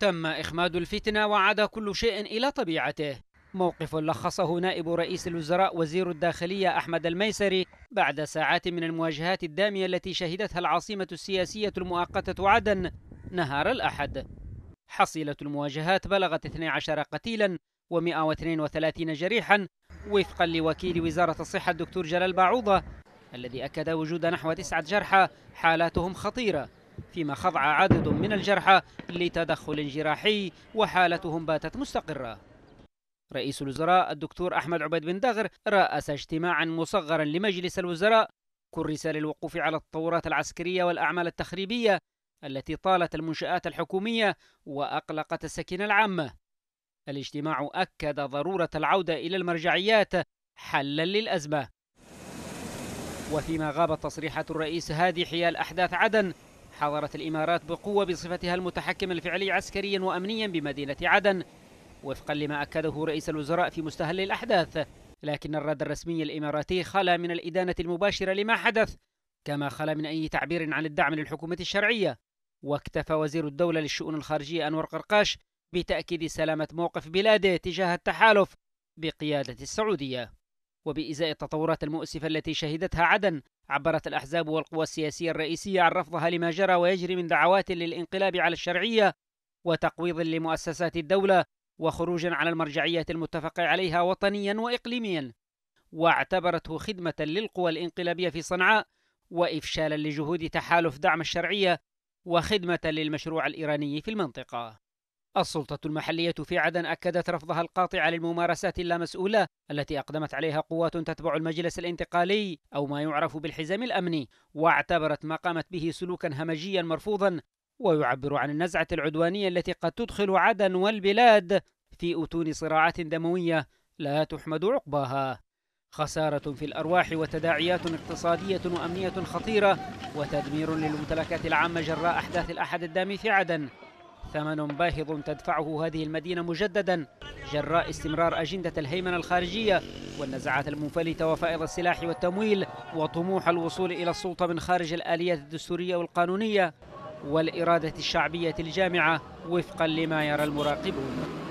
تم إخماد الفتنة وعاد كل شيء إلى طبيعته موقف لخصه نائب رئيس الوزراء وزير الداخلية أحمد الميسري بعد ساعات من المواجهات الدامية التي شهدتها العاصمة السياسية المؤقتة عدن نهار الأحد حصيلة المواجهات بلغت 12 قتيلا و132 جريحا وفقا لوكيل وزارة الصحة الدكتور جلال باعوضة الذي أكد وجود نحو تسعة جرحى حالاتهم خطيرة فيما خضع عدد من الجرحى لتدخل جراحي وحالتهم باتت مستقرة رئيس الوزراء الدكتور أحمد عبيد بن دغر رأس اجتماعا مصغرا لمجلس الوزراء كرس للوقوف على التطورات العسكرية والأعمال التخريبية التي طالت المنشآت الحكومية وأقلقت السكينة العامة الاجتماع أكد ضرورة العودة إلى المرجعيات حلا للأزمة وفيما غابت تصريحات الرئيس هادي حيال أحداث عدن حاضرت الإمارات بقوة بصفتها المتحكم الفعلي عسكريا وأمنيا بمدينة عدن وفقا لما أكده رئيس الوزراء في مستهل الأحداث لكن الرد الرسمي الإماراتي خلا من الإدانة المباشرة لما حدث كما خلا من أي تعبير عن الدعم للحكومة الشرعية واكتفى وزير الدولة للشؤون الخارجية أنور قرقاش بتأكيد سلامة موقف بلاده تجاه التحالف بقيادة السعودية وبإزاء التطورات المؤسفة التي شهدتها عدن عبرت الأحزاب والقوى السياسية الرئيسية عن رفضها لما جرى ويجري من دعوات للانقلاب على الشرعية وتقويض لمؤسسات الدولة وخروج على المرجعية المتفق عليها وطنيا وإقليميا واعتبرته خدمة للقوى الانقلابية في صنعاء وإفشالا لجهود تحالف دعم الشرعية وخدمة للمشروع الإيراني في المنطقة السلطة المحلية في عدن أكدت رفضها القاطع للممارسات اللامسؤولة التي أقدمت عليها قوات تتبع المجلس الانتقالي أو ما يعرف بالحزام الأمني واعتبرت ما قامت به سلوكا همجيا مرفوضا ويعبر عن النزعة العدوانية التي قد تدخل عدن والبلاد في أتون صراعات دموية لا تحمد عقباها خسارة في الأرواح وتداعيات اقتصادية وأمنية خطيرة وتدمير للممتلكات العامة جراء أحداث الأحد الدامي في عدن ثمن باهظ تدفعه هذه المدينة مجددا جراء استمرار أجندة الهيمنة الخارجية والنزعات المنفلتة وفائض السلاح والتمويل وطموح الوصول إلى السلطة من خارج الآليات الدستورية والقانونية والإرادة الشعبية الجامعة وفقا لما يرى المراقبون